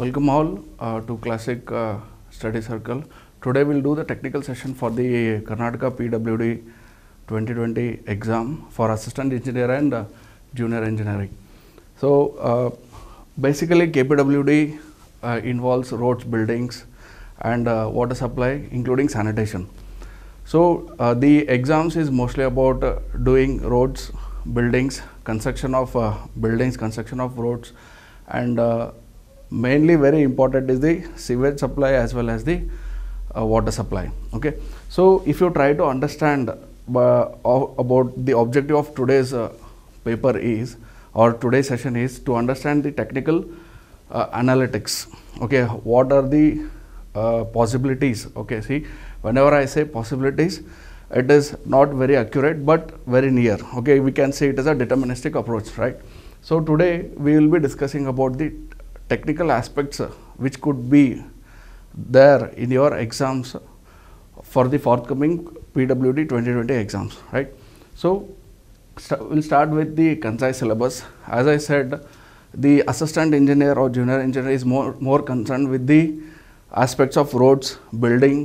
Welcome all uh, to Classic uh, Study Circle. Today we'll do the technical session for the Karnataka PWD 2020 exam for Assistant Engineer and uh, Junior Engineering. So uh, basically KPWD uh, involves roads, buildings and uh, water supply including sanitation. So the exams is mostly about doing roads, buildings, construction of buildings, construction of roads and mainly very important is the sewage supply as well as the uh, water supply okay so if you try to understand uh, about the objective of today's uh, paper is or today's session is to understand the technical uh, analytics okay what are the possibilities okay see whenever i say possibilities it is not very accurate but very near okay we can say it is a deterministic approach right so today we will be discussing about the technical aspects uh, which could be there in your exams for the forthcoming PWD 2020 exams, right? So, we st we'll start with the concise syllabus. As I said, the assistant engineer or junior engineer is more, more concerned with the aspects of roads, building,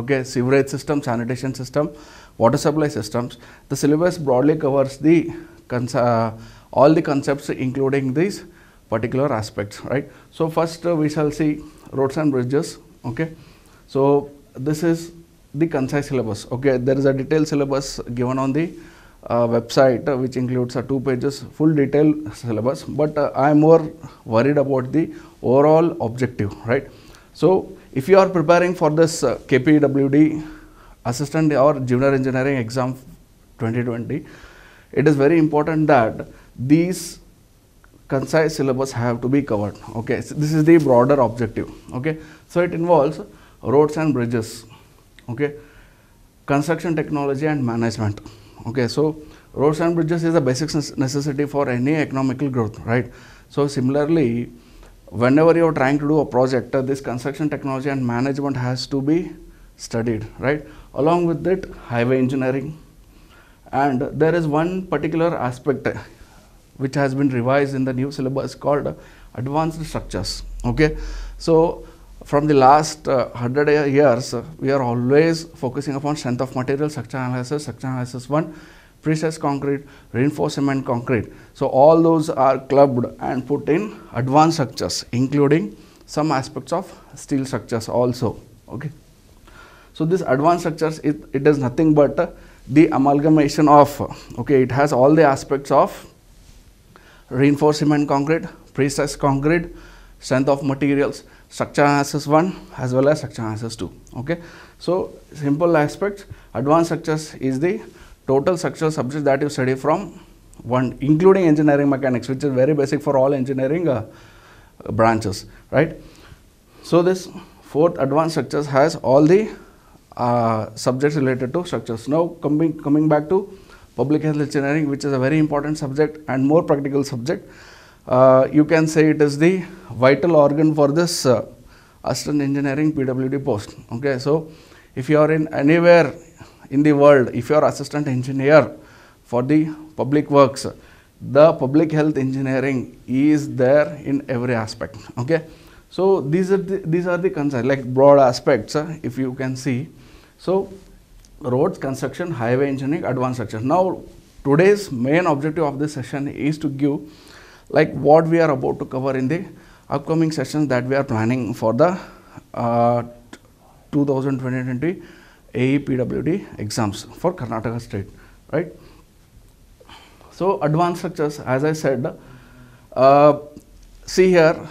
okay, sewerage system, sanitation system, water supply systems. The syllabus broadly covers the uh, all the concepts including these particular aspects right so first uh, we shall see roads and bridges okay so this is the concise syllabus okay there is a detailed syllabus given on the uh, website uh, which includes a uh, two pages full detail syllabus but uh, i am more worried about the overall objective right so if you are preparing for this uh, kpwd assistant or junior engineering exam 2020 it is very important that these concise syllabus have to be covered okay so this is the broader objective okay so it involves roads and bridges okay construction technology and management okay so roads and bridges is a basic necessity for any economical growth right so similarly whenever you are trying to do a project uh, this construction technology and management has to be studied right along with that highway engineering and there is one particular aspect which has been revised in the new syllabus called advanced structures okay so from the last uh, 100 years uh, we are always focusing upon strength of material structure analysis structure analysis 1 precast concrete reinforced cement concrete so all those are clubbed and put in advanced structures including some aspects of steel structures also okay so this advanced structures it, it is nothing but uh, the amalgamation of okay it has all the aspects of reinforcement concrete, precast concrete, strength of materials, structure analysis 1 as well as structure analysis 2. Okay. So, simple aspects, advanced structures is the total structural subject that you study from one including engineering mechanics which is very basic for all engineering uh, branches right. So, this fourth advanced structures has all the uh, subjects related to structures. Now, coming, coming back to public health engineering which is a very important subject and more practical subject. Uh, you can say it is the vital organ for this uh, assistant engineering PWD post. Okay, so if you are in anywhere in the world, if you are assistant engineer for the public works, the public health engineering is there in every aspect. Okay, so these are the, these are the concerns like broad aspects. Uh, if you can see, so roads construction, highway engineering, advanced structures. Now, today's main objective of this session is to give like what we are about to cover in the upcoming sessions that we are planning for the uh, 2020 AEPWD exams for Karnataka state, right? So, advanced structures, as I said, uh, see here,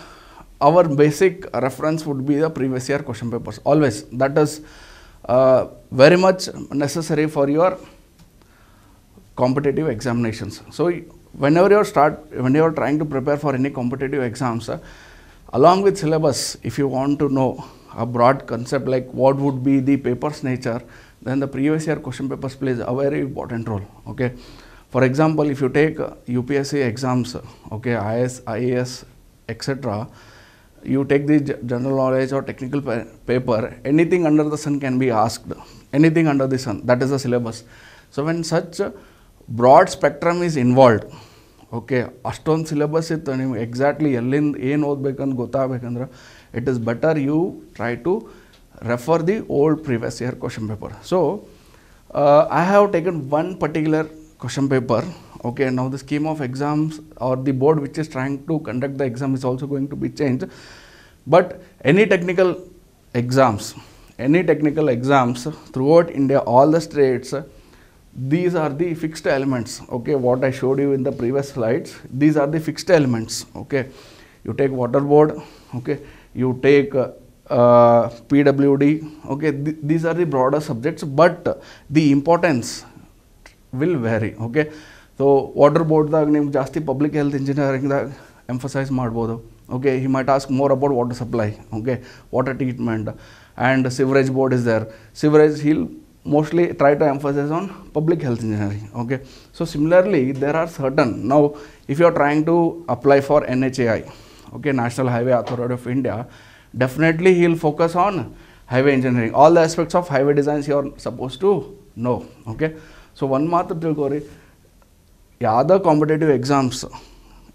our basic reference would be the previous year question papers, always. That is uh, very much necessary for your competitive examinations. So, whenever you start, when you are trying to prepare for any competitive exams, uh, along with syllabus, if you want to know a broad concept like what would be the paper's nature, then the previous year question papers plays a very important role. Okay. For example, if you take UPSC uh, exams, uh, okay, IS, IAS, etc., you take the general knowledge or technical paper, anything under the sun can be asked, anything under the sun, that is the syllabus. So, when such broad spectrum is involved, okay, astone syllabus it, exactly, it is better you try to refer the old previous year question paper. So, uh, I have taken one particular question paper, okay now the scheme of exams or the board which is trying to conduct the exam is also going to be changed but any technical exams any technical exams throughout india all the states these are the fixed elements okay what i showed you in the previous slides these are the fixed elements okay you take water board okay you take uh, uh, pwd okay Th these are the broader subjects but the importance will vary okay so water board so water public health ಜಾಸ್ತಿ public emphasize ಇಂಜಿನಿಯರಿಂಗ್ದಾಗ emphasize ಮಾಡ್ಬೋದು okay he might ask more about water supply water treatment and and board is there there he'll mostly try to emphasize on public health engineering okay so similarly there are certain now if you are trying to apply for nhai okay national highway authority of india definitely he'll focus on highway engineering all the aspects of highway designs you are supposed to know okay so one mark tilgori other competitive exams,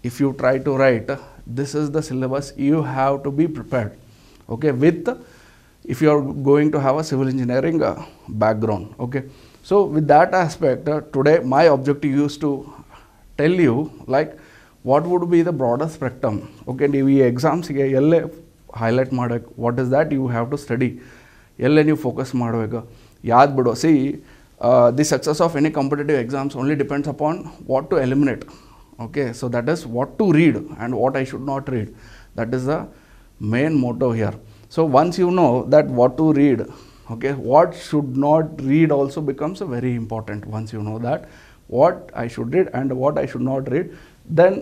if you try to write, this is the syllabus you have to be prepared. Okay, with if you are going to have a civil engineering uh, background. Okay, so with that aspect, uh, today my objective is to tell you like what would be the broader spectrum. Okay, exams, ಈ ಎಕ್ಸಾಮ್ಸ್ಗೆ ಎಲ್ಲೇ highlight ಮಾಡೋಕ್ಕೆ what is that you have to uh, the success of any competitive exams only depends upon what to eliminate okay so that is what to read and what i should not read that is the main motto here so once you know that what to read okay what should not read also becomes very important once you know that what i should read and what i should not read then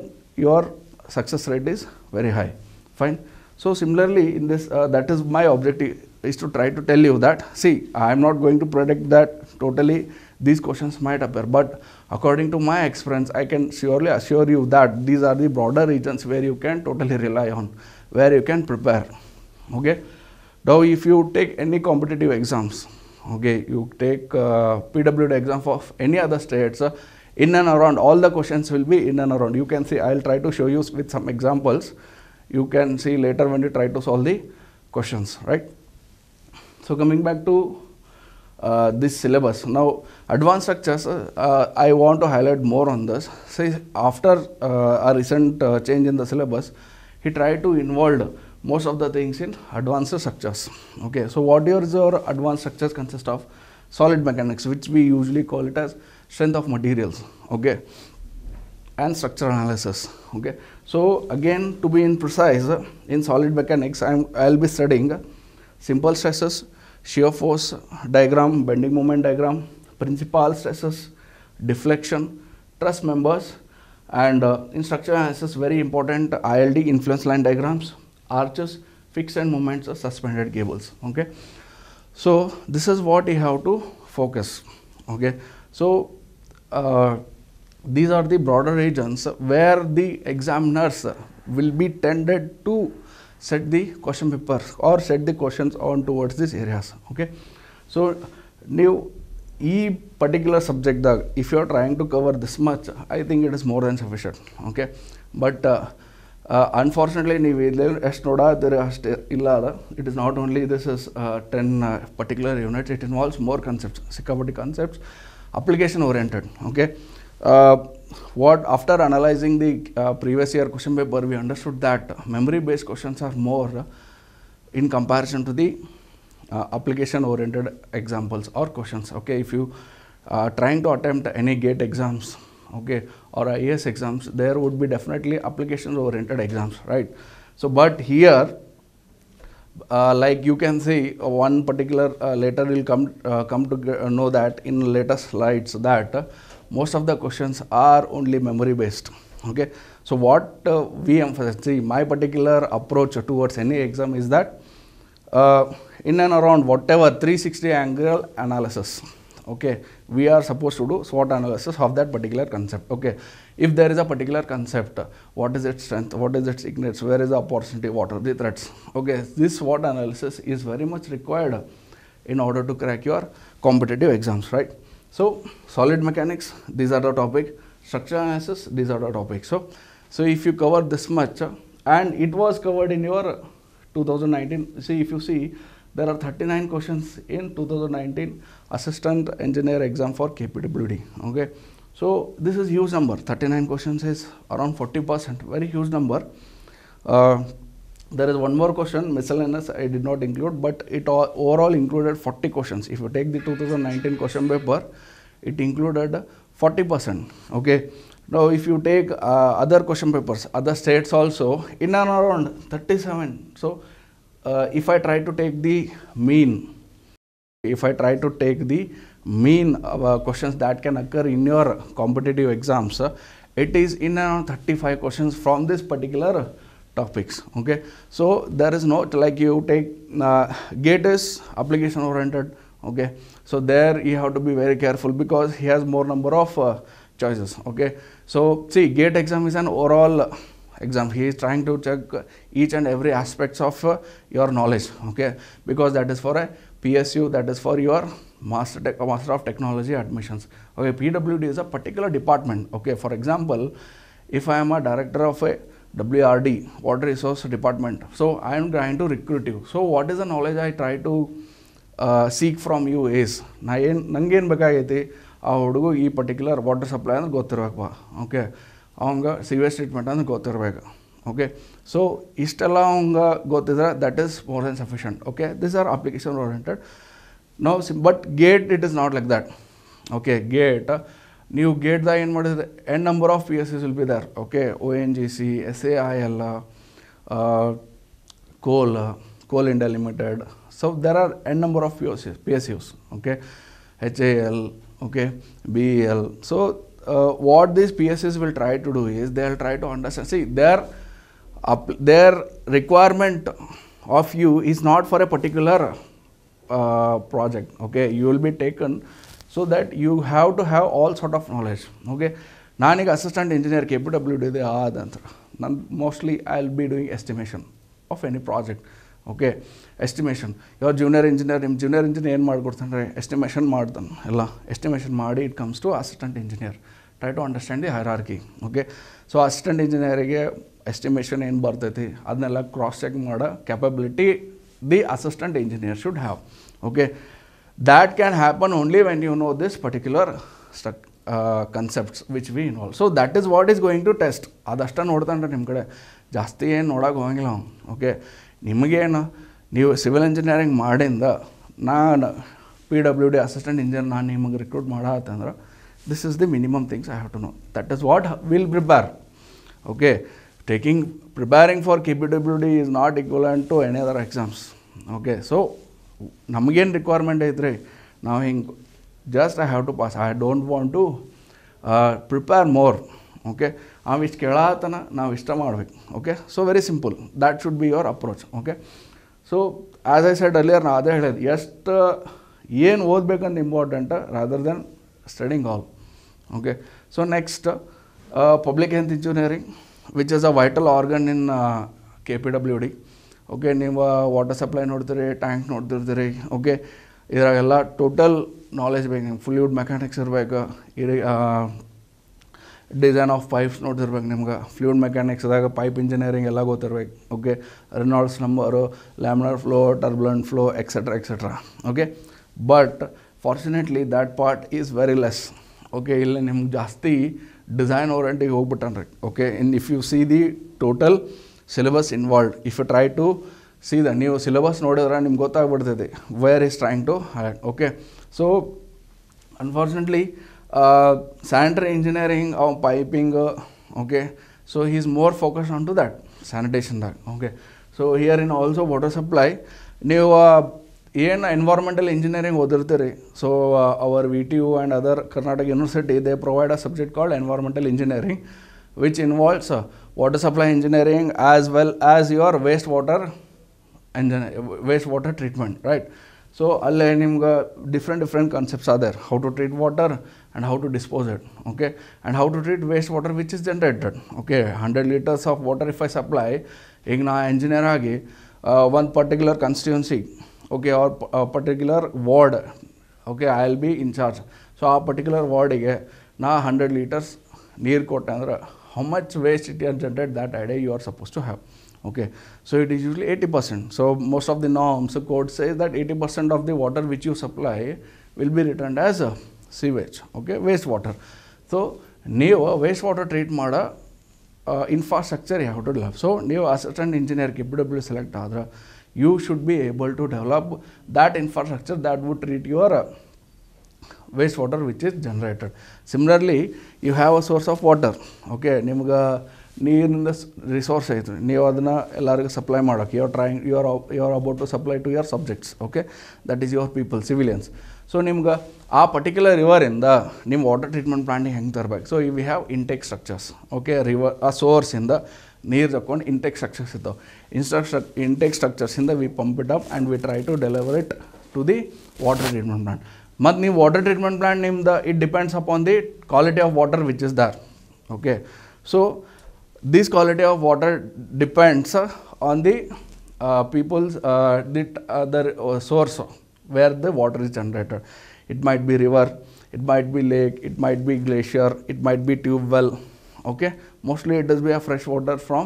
your success rate is very high fine so similarly in this uh, that is my objective is to try to tell you that, see, I am not going to predict that totally these questions might appear, but according to my experience, I can surely assure you that these are the broader regions where you can totally rely on, where you can prepare, okay. Now, if you take any competitive exams, okay, you take uh, PWD exam of any other states, uh, in and around, all the questions will be in and around. You can see, I will try to show you with some examples. You can see later when you try to solve the questions, right. So coming back to uh, this syllabus. Now advanced structures, uh, I want to highlight more on this. Say after uh, a recent uh, change in the syllabus, he tried to involve most of the things in advanced structures. Okay, so what is your advanced structures consist of? Solid mechanics, which we usually call it as strength of materials. Okay, and structure analysis. Okay, so again to be in precise, in solid mechanics, I'm, I'll be studying simple stresses, shear force diagram, bending moment diagram, principal stresses, deflection, truss members, and uh, in analysis, very important ILD influence line diagrams, arches, fixed end moments, or suspended cables. Okay, so this is what you have to focus. Okay, so uh, these are the broader regions where the examiners will be tended to set the question papers or set the questions on towards these areas okay so new e particular subject if you are trying to cover this much i think it is more than sufficient okay but uh, uh, unfortunately it is not only this is uh, 10 uh, particular units it involves more concepts concepts application oriented okay uh, what after analyzing the uh, previous year question paper, we understood that memory based questions are more in comparison to the uh, application oriented examples or questions. Okay, if you are uh, trying to attempt any gate exams, okay, or IAS exams, there would be definitely application oriented exams, right? So, but here uh, like you can see uh, one particular uh, later will come uh, come to know that in later slides that most of the questions are only memory based okay so what uh, we emphasize see my particular approach towards any exam is that uh, in and around whatever 360 angle analysis okay we are supposed to do SWOT analysis of that particular concept okay if there is a particular concept what is its strength what is its weakness where is the opportunity what are the threats okay this SWOT analysis is very much required in order to crack your competitive exams right so solid mechanics, these are the topic. Structural analysis, these are the topic. So, so if you cover this much and it was covered in your 2019, see if you see there are 39 questions in 2019 assistant engineer exam for KPWD. Okay. So this is huge number 39 questions is around 40 percent very huge number. Uh, there is one more question miscellaneous I did not include but it overall included 40 questions if you take the 2019 question paper it included 40 percent okay now if you take uh, other question papers other states also in and around 37 so uh, if I try to take the mean if I try to take the mean uh, questions that can occur in your competitive exams uh, it is in around 35 questions from this particular topics okay so there is not like you take uh, gate is application oriented okay so there you have to be very careful because he has more number of uh, choices okay so see gate exam is an overall exam he is trying to check each and every aspects of uh, your knowledge okay because that is for a psu that is for your master tech, master of technology admissions okay pwd is a particular department okay for example if i am a director of a WRD, Water Resource Department. So I am trying to recruit you. So what is the knowledge I try to uh, seek from you is ನಾ ಏನು ನನಗೇನು ಬೇಕಾಗೈತಿ ಆ ಹುಡುಗ ಈ particular water supply ಅಂದ್ರೆ ಗೊತ್ತಿರ್ಬೇಕು okay ಅವಂಗೆ sewage treatment ಅಂದ್ರೆ ಗೊತ್ತಿರಬೇಕು ಓಕೆ ಸೊ ಇಷ್ಟೆಲ್ಲ ಅವಂಗೆ ಗೊತ್ತಿದ್ರೆ that is more than sufficient okay this are application oriented no but GATE it is not like that okay GATE new get the end what is the n number of pscs will be there okay ongc sail uh, coal coal india limited so there are n number of pscs pscs okay hal okay bl so uh, what these pscs will try to do is they'll try to understand see their up their requirement of you is not for a particular uh, project okay you will be taken so that you have to have all sort of knowledge okay ನಾನೀಗ assistant engineer K P W D ಇದೆ ಆದಂತ ನನ್ನ mostly I will be doing estimation of any project okay estimation ಯಾವ junior engineer ನಿಮ್ಮ junior engineer ಏನು ಮಾಡ್ಕೊಡ್ತಾನೆ estimation ಮಾಡ್ತಾನೆ ಎಲ್ಲ ಎಸ್ಟಿಮೇಷನ್ ಮಾಡಿ it comes to assistant engineer try to understand the hierarchy okay so assistant ಇಂಜಿನಿಯರಿಗೆ ಎಸ್ಟಿಮೇಷನ್ ಏನು ಬರ್ತೈತಿ ಅದನ್ನೆಲ್ಲ ಕ್ರಾಸ್ ಚೆಕ್ ಮಾಡೋ capability the assistant engineer should have okay That can happen only when you know this particular uh, concepts which we involve. So that is what is going to test. ಅದಷ್ಟೇ ನೋಡ್ತಾನೆ ನಿಮ್ಮ ಕಡೆ ಜಾಸ್ತಿ ಏನು ನೋಡೋಕೆ ಹೋಗಂಗಿಲ್ಲ ಅವ್ನು ಓಕೆ ನಿಮಗೇನು ನೀವು ಸಿವಿಲ್ ಇಂಜಿನಿಯರಿಂಗ್ ಮಾಡಿಂದ ನಾನು P W D assistant engineer ನಾನು ನಿಮಗೆ ರಿಕ್ರೂಟ್ ಮಾಡತ್ತಂದ್ರೆ this is the minimum things I have to know that is what will prepare okay taking preparing for K P W D is not equal to any other exams okay so ನಮಗೇನು requirement ಐತ್ರಿ ನಾವು ಹಿಂಗೆ just I have to pass I don't want to prepare more okay ನಾವು ಇಷ್ಟು ಕೇಳಾತನ ನಾವು ಇಷ್ಟ ಮಾಡ್ಬೇಕು okay so very simple that should be your approach okay so as I said ಅಲ್ಲಿಯರ್ ನಾವು ಅದೇ ಹೇಳಿದ್ದು ಎಷ್ಟು ಏನು ಓದಬೇಕಂತ important rather than studying all okay so next public health engineering which is a vital organ in K P W D okay ನೀವು water supply ನೋಡ್ತೀರಿ tank ನೋಡ್ತಿರ್ತೀರಿ ಓಕೆ ಇದರಾಗೆಲ್ಲ ಟೋಟಲ್ ನಾಲೆಜ್ ಬೇಕು ನಿಮ್ಗೆ ಫ್ಲೂಡ್ ಮೆಕ್ಯಾನಿಕ್ಸ್ ಇರಬೇಕು ಇರಿ ಡಿಸೈನ್ ಆಫ್ ಪೈಪ್ಸ್ ನೋಡ್ತಿರ್ಬೇಕು ನಿಮ್ಗೆ fluid ಮೆಕ್ಯಾನಿಕ್ಸ್ದಾಗ pipe engineering ಎಲ್ಲ ಗೊತ್ತಿರ್ಬೇಕು okay Reynolds number laminar flow turbulent flow etcetera etcetera okay but fortunately that part is very less okay ಇಲ್ಲಿ ನಿಮ್ಗೆ ಜಾಸ್ತಿ ಡಿಸೈನ್ ಓರೆಂಟಿಗೆ ಹೋಗ್ಬಿಟ್ಟನ್ರಿ okay in if you see the total syllabus involve if you try to see the ನೀವು syllabus ನೋಡಿದ್ರೆ ನಿಮ್ಗೆ ಗೊತ್ತಾಗ್ಬಿಡ್ತೈತಿ where is trying to had okay so unfortunately sanitary engineering of piping okay so he is more focus on to that ಸ್ಯಾನಿಟೇಷನ್ದಾಗ okay so here in also water supply ನೀವು ಏನು environmental engineering ಓದಿರ್ತೀರಿ so our V T U and other Karnataka university they provide a subject called environmental engineering which involves water supply engineering as well as your wastewater engineer, wastewater treatment right so all uh, different different concepts are there how to treat water and how to dispose it okay and how to treat wastewater which is generated okay 100 liters of water if i supply in engineer age uh, one particular constituency okay or a uh, particular ward okay i'll be in charge so a particular ward ige na 100 liters near kotandra how much waste and generated that idea you are supposed to have. Okay, so it is usually 80%. So most of the norms, the code says that 80% of the water which you supply will be returned as a sewage, okay, water. So new wastewater treatment uh, infrastructure you have to develop. So new assistant engineer capable select you should be able to develop that infrastructure that would treat your uh, waste water which is generated similarly you have a source of water okay ನಿಮ್ಗೆ ನೀರಿನಿಂದ resource ಐತೆ ನೀವು ಅದನ್ನು ಎಲ್ಲರಿಗೂ supply ಮಾಡೋಕ್ಕೆ you are trying you are you about to supply to your subjects okay that is your people civilians so ನಿಮ್ಗೆ ಆ particular ರಿವರಿಂದ ನಿಮ್ಮ ವಾಟರ್ ಟ್ರೀಟ್ಮೆಂಟ್ ಪ್ಲಾಂಟಿಗೆ ಹೆಂಗೆ ತರಬೇಕು so we have intake structures okay river ಆ ಸೋರ್ಸಿಂದ ನೀರು ತಕ್ಕೊಂಡು ಇಂಟೇಕ್ ಸ್ಟ್ರಕ್ಚರ್ಸ್ ಇದ್ದಾವೆ ಇನ್ಸ್ಟ್ರಕ್ ಇಂಟೇಕ್ ಸ್ಟ್ರಕ್ಚರ್ಸಿಂದ we pump it up and we try to deliver it to the water treatment plant ಮತ್ತು ನೀವು ವಾಟರ್ ಟ್ರೀಟ್ಮೆಂಟ್ ಪ್ಲ್ಯಾಂಟ್ ನಿಮ್ದು it depends upon the quality of water which is there okay so this quality of water depends uh, on the uh, people's uh, the, uh, source where the water is generated it might be river it might be lake it might be glacier it might be tube well okay mostly it is does be a fresh water from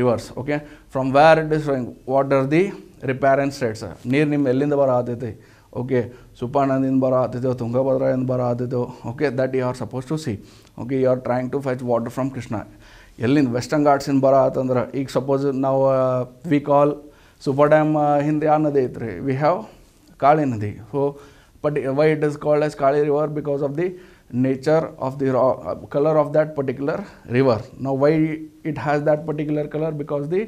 rivers okay from where it is flowing what are the repair and states ನೀರು ನಿಮ್ಮ ಎಲ್ಲಿಂದ ಬರೋ ಆತೈತಿ okay okay ಬರೋ uh, uh, uh, in Bharatityo, ಇಂದ ಬರೋ Bharatityo, okay that you are suppose to see okay you are trying to fetch water from Krishna ಎಲ್ಲಿಂದ western Ghats ಇನ್ ಬರ ಆತಂದ್ರೆ ಈಗ ಸಪೋಸ್ ನಾವು ವಿ ಕಾಲ್ ಸೂಪರ್ ಡ್ಯಾಮ್ ಹಿಂದೆ ಆ ನದಿ ಐತ್ರಿ ವಿ ಹ್ಯಾವ್ ಕಾಳಿ ನದಿ ಸೊ ಪರ್ಟಿ why it is called as Kali river because of the nature of the raw colour of that particular river ನಾವು why it has that particular colour because the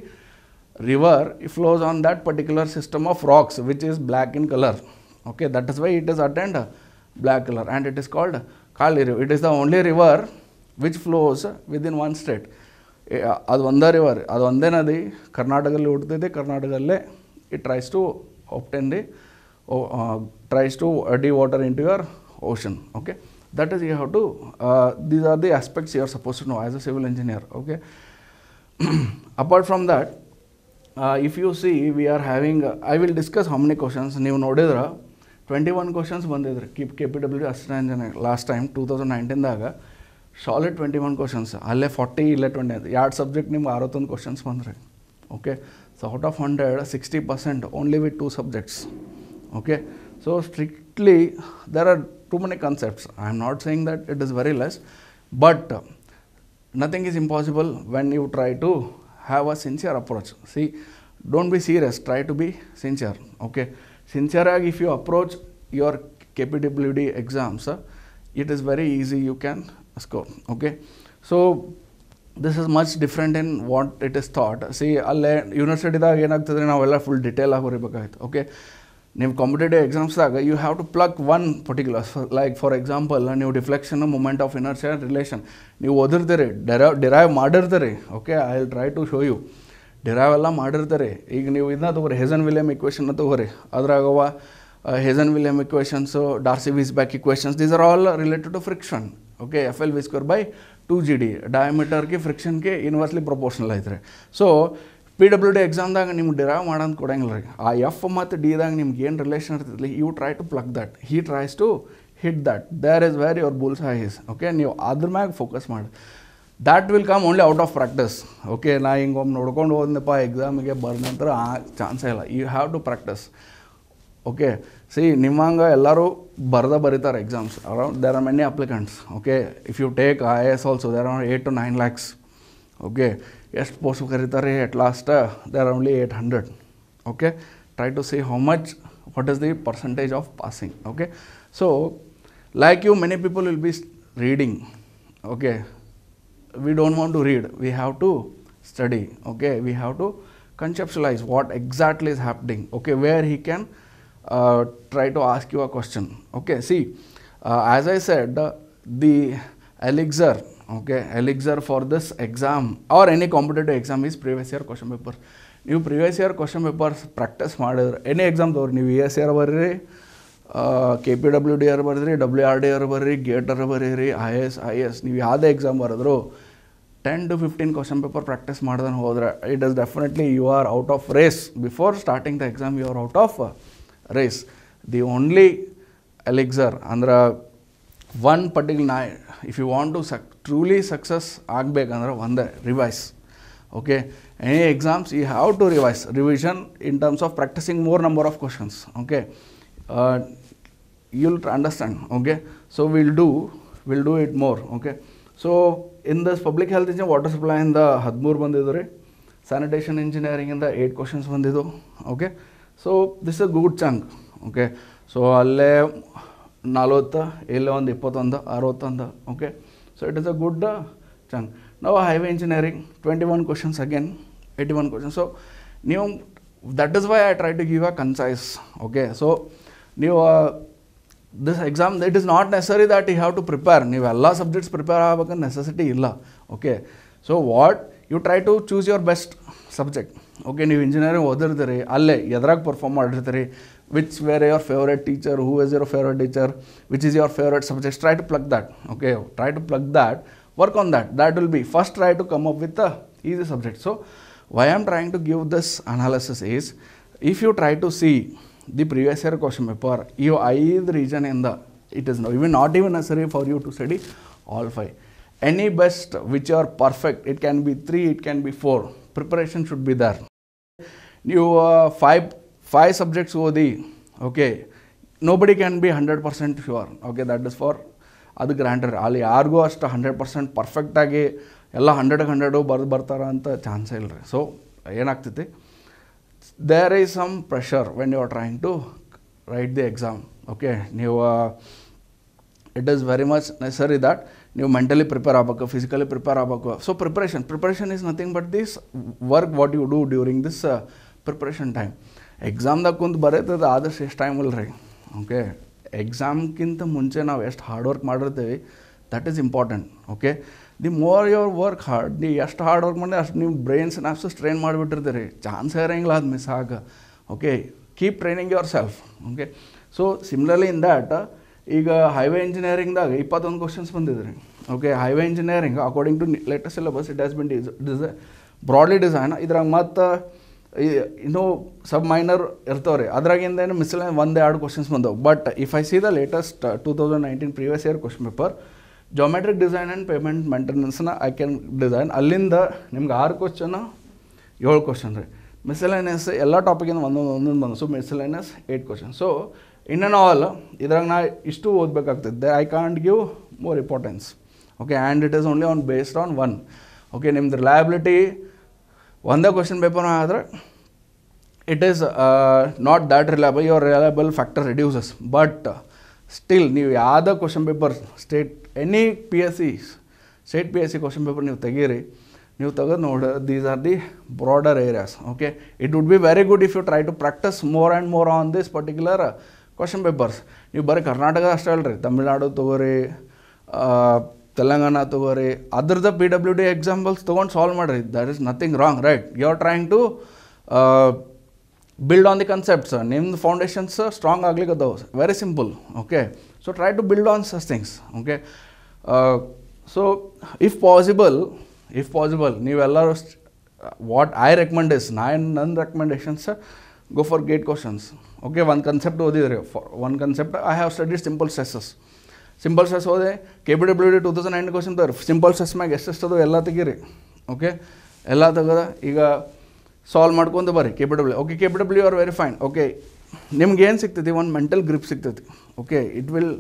river it flows on that particular system of rocks which is black in colour okay that is why it is attained black color and it is called Kali river it is the only river which flows within one state ಅದು ಒಂದೇ river ಅದು ಒಂದೇ ನದಿ ಕರ್ನಾಟಕದಲ್ಲಿ ಹುಡ್ತಿದೆ ಕರ್ನಾಟಕದಲ್ಲೇ it tries to obtain the tries to the water into your ocean okay that is you have to uh, these are the aspects you are supposed to know as a civil engineer okay apart from that uh, if you see we are having i will discuss how many questions ನೀವು ನೋಡಿದ್ರೆ twenty one question बंद की K P W अस्ट last time two thousand nineteen दाग सालिड twenty one question अल forty इले twenty एड सब्जेक्ट निम्ब अरवे क्वेश्चन बंद रही okay so out of hundred sixty percent only वि two subjects okay so strictly there are too many concept I am not saying that it is very less but nothing is impossible when you try to have a sincere approach see don't be serious try to be sincere okay Sincerely, if you approach your KPWD exams it is very easy you can score okay so this is much different in what it is thought see ಅಲ್ಲೇ ಯೂನಿವರ್ಸಿಟಿದಾಗ ಏನಾಗ್ತದೆ ನಾವೆಲ್ಲ full detail ಆಗಿ ಹೊರಿಬೇಕಾಗಿತ್ತು okay ನೀವು competitive ಎಕ್ಸಾಮ್ಸ್ದಾಗ you have to pluck one particular like for example ನೀವು deflection moment of inertia relation ನೀವು ಓದಿರ್ತೀರಿ ಡೆರ ಡಿರೈವ್ ಮಾಡಿರ್ತೀರಿ okay I will try to show you ಡಿರಾವೆಲ್ಲ ಮಾಡಿರ್ತಾರೆ ಈಗ ನೀವು ಇದನ್ನ ತಗೋರಿ ಹೆಸನ್ ವಿಲಿಯಮ್ ಇಕ್ವೇಷನ್ನ ತಗೋರಿ ಅದ್ರಾಗವ Hazen William equations Darcy Weisbach equations these are all related to friction okay F L V square by two G D ಡಯಾಮೀಟರ್ಗೆ ಫ್ರಿಕ್ಷನ್ಗೆ ಇನ್ವರ್ಸ್ಲಿ ಪ್ರೊಪೋರ್ಷನಲ್ ಐತ್ರಿ ಸೊ ಪಿ ಡಬ್ಲ್ಯೂ ಡಿ ಎಕ್ಸಾಮ್ದಾಗ ನಿಮ್ಗೆ ಡಿರೈವ್ ಮಾಡೋದು ಕೊಡಂಗಿಲ್ಲ ರೀ ಆ ಎಫ್ ಮತ್ತು ಡಿದಾಗ ನಿಮ್ಗೆ ಏನು ರಿಲೇಷನ್ ಇರ್ತೈತಿ you try to plug that he tries to hit that there is very your bull's eye his okay ನೀವು ಅದ್ರ ಮ್ಯಾಗ ಫೋಕಸ್ ಮಾಡಿ that will come only out of practice okay ना हिंग नोड़क होप एक्साम बरने chance you have to practice okay निम्हू बरद बरतार exam around there are many applicants okay if you take E S also there are eight to nine ऐक्स okay post करतर at last they are only eight hundred okay try to see how much what is the percentage of passing okay so like you many people will reading okay we don't want to read we have to study okay we have to conceptualize what exactly is happening okay where he can uh, try to ask you a question okay see uh, as i said uh, the elixir okay elixir for this exam or any competitive exam is previous year question paper new previous year question papers practice madidre any exam ನೀವು E S year barre kpwd year barre wrd year barre gate year barre is is ಗೇಟರ್ yade exam S I ten to fifteen question paper practice ಮಾಡ್ದೆ ಹೋದರೆ it is definitely you are out of race before starting the exam you are out of race the only elixir ಅಂದ್ರೆ one particular ನಾ if you want to ಸಕ್ truly success ಆಗಬೇಕಂದ್ರೆ ಒಂದೇ revise okay any exams you have to revise revision in terms of practicing more number of questions okay you'll understand okay so we'll do we'll do it more okay so in this public health engineer water ಸಪ್ಲೈಯಿಂದ ಹದಿಮೂರು ಬಂದಿದ್ದು ರೀ sanitation ಇಂಜಿನಿಯರಿಂಗಿಂದ eight questions ಬಂದಿದ್ದು okay so this a good chunk okay so ಅಲ್ಲೇ ನಲ್ವತ್ತು ಇಲ್ಲೇ ಒಂದು ಇಪ್ಪತ್ತೊಂದು ಅರವತ್ತೊಂದು okay so it is a good chunk ನಾವು highway engineering twenty one questions again eighty one question so ನೀವು that is why I try to give a concise okay so ನೀವು this exam it is not ನೆಸರಿ that you have to prepare ನೀವೆಲ್ಲ subjects prepare ಆಗಬೇಕಂತ necessity ಇಲ್ಲ okay so what you try to choose your best subject okay ನೀವು engineering ಓದಿರ್ತೀರಿ ಅಲ್ಲೇ ಎದ್ರಾಗ perform ಮಾಡಿರ್ತೀರಿ which where your favourite teacher who is your favourite teacher which is your favourite subject try to plug that okay try to plug that work on that that will be first try to come up with a easy subject so why am trying to give this analysis is if you try to see the previous year question paper ಇವು ಐದು ಇಂದ it is no even not even necessary for you to study all five any best which are perfect it can be three it can be four preparation should be there ನೀವು five five subjects ಓದಿ okay nobody can be hundred percent sure okay that is for ಅದು ಗ್ರ್ಯಾಂಡರ್ ಅಲ್ಲಿ ಯಾರಿಗೂ ಅಷ್ಟು hundred percent ಪರ್ಫೆಕ್ಟಾಗಿ ಎಲ್ಲ hundred hundred ಬರ್ದು ಬರ್ತಾರ ಅಂತ ಚಾನ್ಸೇ ಇಲ್ಲ ರೀ ಸೊ ಏನಾಗ್ತೈತಿ there is some pressure when you are trying to write the exam okay ನೀವು it is very much necessary that ನೀವು ಮೆಂಟಲಿ ಪ್ರಿಪೇರ್ ಆಗಬೇಕು ಫಿಸಿಕಲಿ ಪ್ರಿಪೇರ್ ಆಗಬೇಕು so preparation preparation is nothing but this work what you do during this preparation time ಎಕ್ಸಾಮ್ದಾಗ ಕುಂತು ಬರೀತದೆ ಆದಷ್ಟು ಎಷ್ಟು time ಅಲ್ರಿ ಓಕೆ ಎಕ್ಸಾಮ್ಗಿಂತ ಮುಂಚೆ ನಾವು ಎಷ್ಟು ಹಾರ್ಡ್ ವರ್ಕ್ ಮಾಡಿರ್ತೀವಿ that is important okay the more your work hard ನೀವು ಎಷ್ಟು ಹಾರ್ಡ್ ವರ್ಕ್ ಮಾಡಿ ಅಷ್ಟು ನೀವು ಬ್ರೈನ್ಸ್ನ ಅಷ್ಟು ಸ್ಟ್ರೈನ್ ಮಾಡಿಬಿಟ್ಟಿರ್ತೀರಿ ಚಾನ್ಸ್ ಇರೋಂಗಿಲ್ಲ ಅದು ಮಿಸ್ ಆಗ okay keep training yourself okay so similarly in that ಈಗ ಹೈವೇ ಇಂಜಿನಿಯರಿಂಗ್ದಾಗ ಇಪ್ಪತ್ತೊಂದು ಕ್ವಶನ್ಸ್ ಬಂದಿದ್ರಿ okay highway engineering according to latest syllabus it has been ಡಿಸ್ ಡಿಸೈ ಬ್ರಾಡ್ಲಿ ಡಿಸೈನ್ ಇದ್ರಾಗ ಮತ್ತು ಇನ್ನೂ ಸಬ್ ಮೈನರ್ ಇರ್ತಾವೆ ರೀ ಅದ್ರಾಗಿಂದ ಏನು ಮಿಸ್ಲ ಒಂದೇ ಎರಡು ಕ್ವಶನ್ಸ್ ಬಂದವು but if I see the latest two thousand nineteen previous year question paper geometric design and payment ಮೇಂಟೆನೆನ್ಸ್ನ ಐ ಕ್ಯಾನ್ ಡಿಸೈನ್ ಅಲ್ಲಿಂದ ನಿಮ್ಗೆ ಆರು ಕ್ವಶನ್ ಏಳು ಕ್ವಶನ್ ರೀ ಮಿಸೆಲೈನಸ್ ಎಲ್ಲ ಟಾಪಿಕಿಂದ ಒಂದೊಂದು ಒಂದೊಂದು ಬಂದು so miscellaneous eight question so in and all ಇದ್ರಾಗ ನಾ ಇಷ್ಟು ಓದಬೇಕಾಗ್ತಿದ್ದೆ I can't give more importance okay and it is only on based on one okay ನಿಮ್ದು ರಿಲಯಬಿಲಿಟಿ ಒಂದೇ ಕ್ವಶನ್ ಪೇಪರ್ ಆದರೆ it is not that reliable your reliable factor reduces but still ನೀವು ಯಾವುದೇ question paper state any P S C state P S C question paper ನೀವು ತೆಗೀರಿ ನೀವು ತೆಗೆದು ನೋಡ these are the broader areas okay it would be very good if you try to practise more and more on this particular question papers ನೀವು ಬರೀ ಕರ್ನಾಟಕ ಅಷ್ಟೇ ಹೇಳ್ರಿ ತಮಿಳ್ನಾಡು ತಗೋರಿ ತೆಲಂಗಾಣ ತಗೋರಿ ಅದ್ರದ್ದು ಪಿ ಡಬ್ಲ್ಯೂ ಡಿ ಎಕ್ಸಾಂಪಲ್ಸ್ ತೊಗೊಂಡು ಸಾಲ್ವ್ ಮಾಡಿರಿ that is nothing wrong right you are trying to build on the concepts ನಿಮ್ದು ಫೌಂಡೇಶನ್ಸ್ ಸ್ಟ್ರಾಂಗ್ ಆಗ್ಲಿಕ್ಕೆ very simple okay so try to build on such things. Okay so if possible if possible possible, ನೀವೆಲ್ಲರೂ what I recommends ನಾನು ನನ್ recommendations go for GATE questions okay one concept ಓದಿದರೆ for one concept I have studied simple stresses simple stress ಓದೆ K B W D two thousand nine question ತೋರಿ simple stress ಮ್ಯಾಗ ಎಷ್ಟು ಅದ ಎಲ್ಲ ತೆಗೀರಿ okay ಎಲ್ಲ ತೆಗದ ಈಗ ಸಾಲ್ವ್ ಮಾಡ್ಕೊಂಡು ಬರ್ರಿ K B W okay K P B W are very fine okay ನಿಮ್ಗೇನು ಸಿಗ್ತೈತಿ ಒಂದು ಮೆಂಟಲ್ ಗ್ರಿಪ್ ಸಿಗ್ತೈತಿ okay it will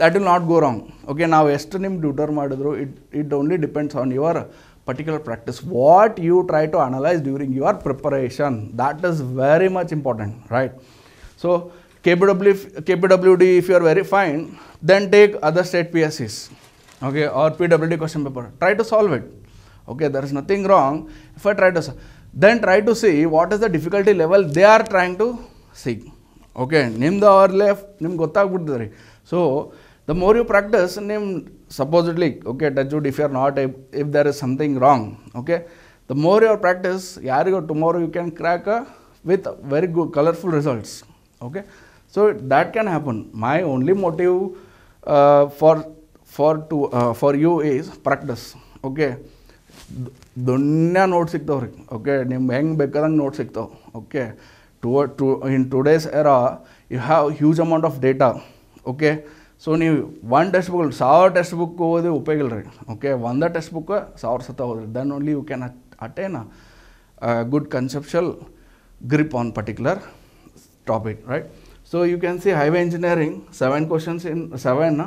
that will not go wrong okay ನಾವು ಎಷ್ಟು ನಿಮ್ಮ ಡ್ಯೂಟರ್ ಮಾಡಿದ್ರು it it only depends on your particular practice what you try to analyse during your preparation that is very much important right so K P W K P W D if you are very fine then take other state P S Cs okay R P W D question paper try to solve it okay there is nothing wrong if I try to then try to see what is the difficulty level they are trying to see okay ನಿಮ್ದು our life ನಿಮ್ಗೆ ಗೊತ್ತಾಗ್ಬಿಡ್ತದೆ ರೀ so the more you practise ನಿಮ್ಮ supposedly okay touch wood if you are not if there is something wrong okay the more your practice ಯಾರಿಗೋ tomorrow you can crack with very good colourful results okay so that can happen my only motive for for to for you is practice okay ದೊಣ್ಣ note ಸಿಗ್ತಾವ್ರಿ okay ನಿಮ್ಗೆ ಹೆಂಗೆ ಬೇಕಾದಂಗೆ note ಸಿಗ್ತಾವೆ okay to in today's era you have huge amount of data okay so ನೀವು one textbook ಸಾವಿರ textbook ಓದಿ ಉಪಯೋಗ ಇಲ್ಲ ರೀ ಓಕೆ ಒಂದ ಟೆಕ್ಸ್ಟ್ ಬುಕ್ ಸಾವಿರ ಸತ ಓದ್ರಿ then only you can attain good conceptual grip on particular topic right so you can see highway engineering seven questions in seven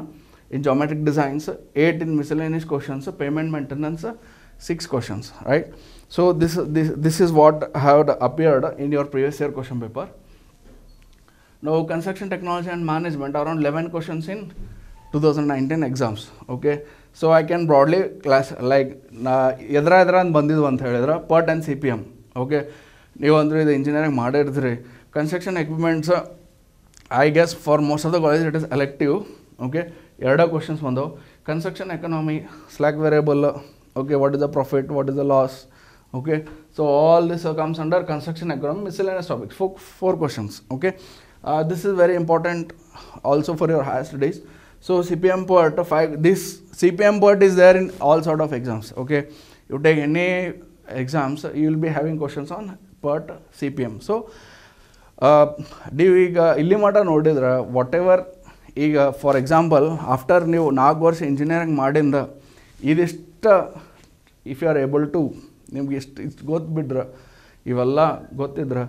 in geometric designs eight in miscellaneous questions payment maintenance six questions, right? So this this, what have what in appeared in year previous paper question construction technology and management and eleven around in questions thousand nineteen exams okay so I can broadly class like ನಾ ಎದ್ರ ಎದ್ರ ಅಂತ ಬಂದಿದ್ದು ಅಂತ ಹೇಳಿದ್ರೆ PERT and C P M okay ನೀವು ಅಂದ್ರೆ ಇದು ಇಂಜಿನಿಯರಿಂಗ್ ಮಾಡಿರ್ತೀರಿ construction equipments I guess for most of the college it is elective okay ಎರಡೇ ಕ್ವಶನ್ಸ್ ಬಂದವು construction economy slack variable okay what is the profit what is the loss okay so all this uh, comes under construction economy miscellaneous topics four, four questions okay uh, this is very important also for your higher studies so cpm part five this cpm part is there in all sort of exams okay you take any exams you will be having questions on part cpm so uh, ನೀವು ಈಗ ಇಲ್ಲಿ ಮಠ ನೋಡಿದ್ರೆ whatever ಈಗ for example ಇದಿಷ್ಟು if you are able to ನಿಮ್ಗೆ ಇಷ್ಟು ಇಷ್ಟು ಗೊತ್ತಿಬಿಟ್ರೆ ಇವೆಲ್ಲ ಗೊತ್ತಿದ್ರೆ